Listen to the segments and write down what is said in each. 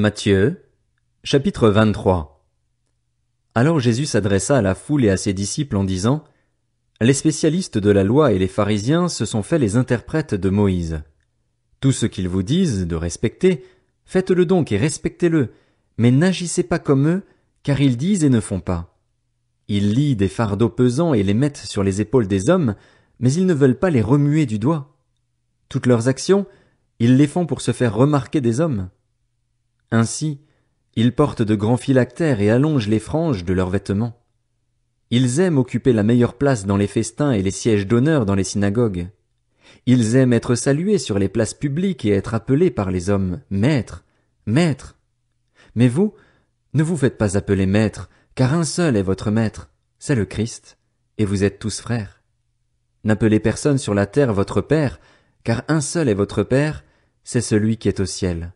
Matthieu, chapitre 23. Alors Jésus s'adressa à la foule et à ses disciples en disant, Les spécialistes de la loi et les pharisiens se sont faits les interprètes de Moïse. Tout ce qu'ils vous disent de respecter, faites-le donc et respectez-le, mais n'agissez pas comme eux, car ils disent et ne font pas. Ils lient des fardeaux pesants et les mettent sur les épaules des hommes, mais ils ne veulent pas les remuer du doigt. Toutes leurs actions, ils les font pour se faire remarquer des hommes. Ainsi, ils portent de grands phylactères et allongent les franges de leurs vêtements. Ils aiment occuper la meilleure place dans les festins et les sièges d'honneur dans les synagogues. Ils aiment être salués sur les places publiques et être appelés par les hommes Maître, Maître. Mais vous, ne vous faites pas appeler Maître, car un seul est votre Maître, c'est le Christ, et vous êtes tous frères. N'appelez personne sur la terre votre Père, car un seul est votre Père, c'est celui qui est au ciel.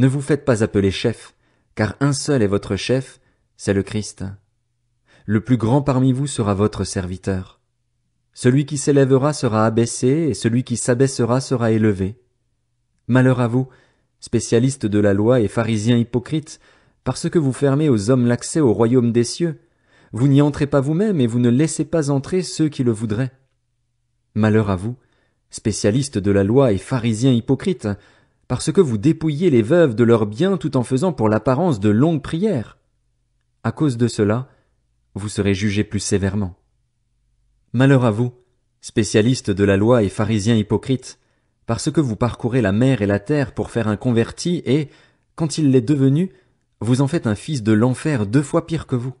Ne vous faites pas appeler chef, car un seul est votre chef, c'est le Christ. Le plus grand parmi vous sera votre serviteur. Celui qui s'élèvera sera abaissé, et celui qui s'abaissera sera élevé. Malheur à vous, spécialistes de la loi et pharisiens hypocrites, parce que vous fermez aux hommes l'accès au royaume des cieux, vous n'y entrez pas vous-même et vous ne laissez pas entrer ceux qui le voudraient. Malheur à vous, spécialistes de la loi et pharisiens hypocrites, parce que vous dépouillez les veuves de leurs biens tout en faisant pour l'apparence de longues prières. À cause de cela, vous serez jugés plus sévèrement. Malheur à vous, spécialistes de la loi et pharisiens hypocrites, parce que vous parcourez la mer et la terre pour faire un converti et, quand il l'est devenu, vous en faites un fils de l'enfer deux fois pire que vous.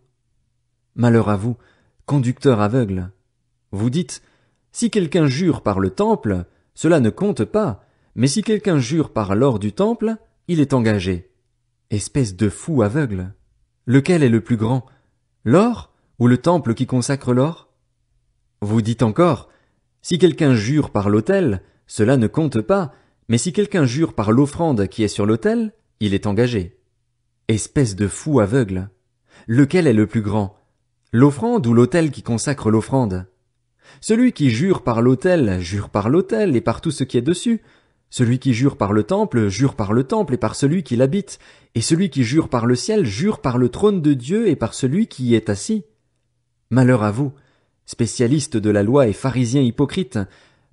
Malheur à vous, conducteurs aveugles. Vous dites, si quelqu'un jure par le temple, cela ne compte pas, mais si quelqu'un jure par l'or du temple, il est engagé. Espèce de fou aveugle. Lequel est le plus grand? L'or ou le temple qui consacre l'or? Vous dites encore, si quelqu'un jure par l'autel, cela ne compte pas, mais si quelqu'un jure par l'offrande qui est sur l'autel, il est engagé. Espèce de fou aveugle. Lequel est le plus grand? L'offrande ou l'autel qui consacre l'offrande? Celui qui jure par l'autel jure par l'autel et par tout ce qui est dessus, celui qui jure par le temple jure par le temple et par celui qui l'habite, et celui qui jure par le ciel jure par le trône de Dieu et par celui qui y est assis. Malheur à vous, spécialistes de la loi et pharisiens hypocrites,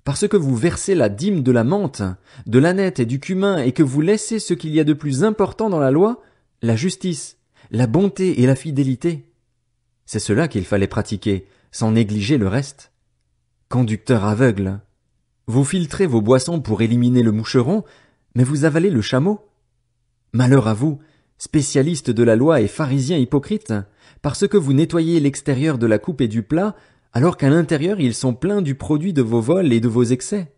parce que vous versez la dîme de la menthe, de l'aneth et du cumin, et que vous laissez ce qu'il y a de plus important dans la loi, la justice, la bonté et la fidélité. C'est cela qu'il fallait pratiquer, sans négliger le reste. Conducteur aveugle, vous filtrez vos boissons pour éliminer le moucheron, mais vous avalez le chameau. Malheur à vous, spécialiste de la loi et pharisien hypocrite, parce que vous nettoyez l'extérieur de la coupe et du plat, alors qu'à l'intérieur ils sont pleins du produit de vos vols et de vos excès.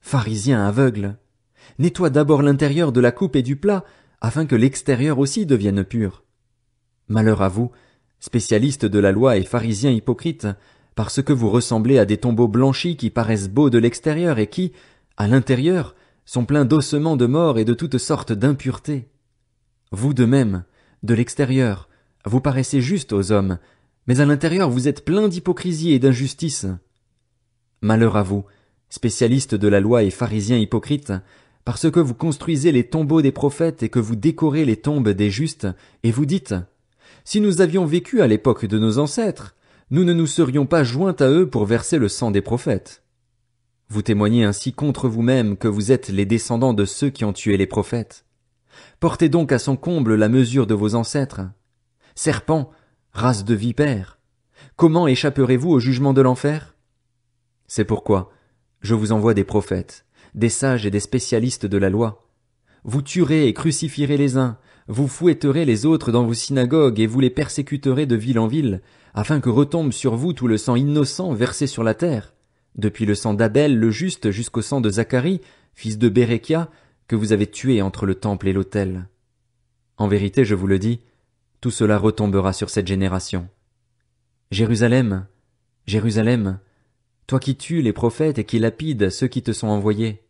Pharisien aveugle. Nettoie d'abord l'intérieur de la coupe et du plat, afin que l'extérieur aussi devienne pur. Malheur à vous, spécialiste de la loi et pharisien hypocrite, parce que vous ressemblez à des tombeaux blanchis qui paraissent beaux de l'extérieur et qui, à l'intérieur, sont pleins d'ossements de morts et de toutes sortes d'impuretés. Vous de même, de l'extérieur, vous paraissez juste aux hommes, mais à l'intérieur vous êtes plein d'hypocrisie et d'injustice. Malheur à vous, spécialistes de la loi et pharisiens hypocrites, parce que vous construisez les tombeaux des prophètes et que vous décorez les tombes des justes, et vous dites, si nous avions vécu à l'époque de nos ancêtres, nous ne nous serions pas joints à eux pour verser le sang des prophètes. Vous témoignez ainsi contre vous-même que vous êtes les descendants de ceux qui ont tué les prophètes. Portez donc à son comble la mesure de vos ancêtres. Serpents, race de vipères, comment échapperez-vous au jugement de l'enfer C'est pourquoi je vous envoie des prophètes, des sages et des spécialistes de la loi. Vous tuerez et crucifierez les uns, vous fouetterez les autres dans vos synagogues et vous les persécuterez de ville en ville, afin que retombe sur vous tout le sang innocent versé sur la terre, depuis le sang d'Abel le juste jusqu'au sang de Zacharie, fils de Béréchia, que vous avez tué entre le temple et l'autel. En vérité, je vous le dis, tout cela retombera sur cette génération. Jérusalem, Jérusalem, toi qui tues les prophètes et qui lapides ceux qui te sont envoyés.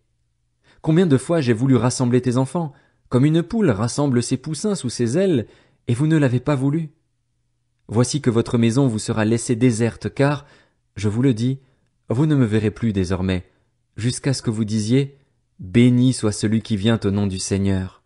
Combien de fois j'ai voulu rassembler tes enfants, comme une poule rassemble ses poussins sous ses ailes, et vous ne l'avez pas voulu. Voici que votre maison vous sera laissée déserte, car, je vous le dis, vous ne me verrez plus désormais, jusqu'à ce que vous disiez Béni soit celui qui vient au nom du Seigneur.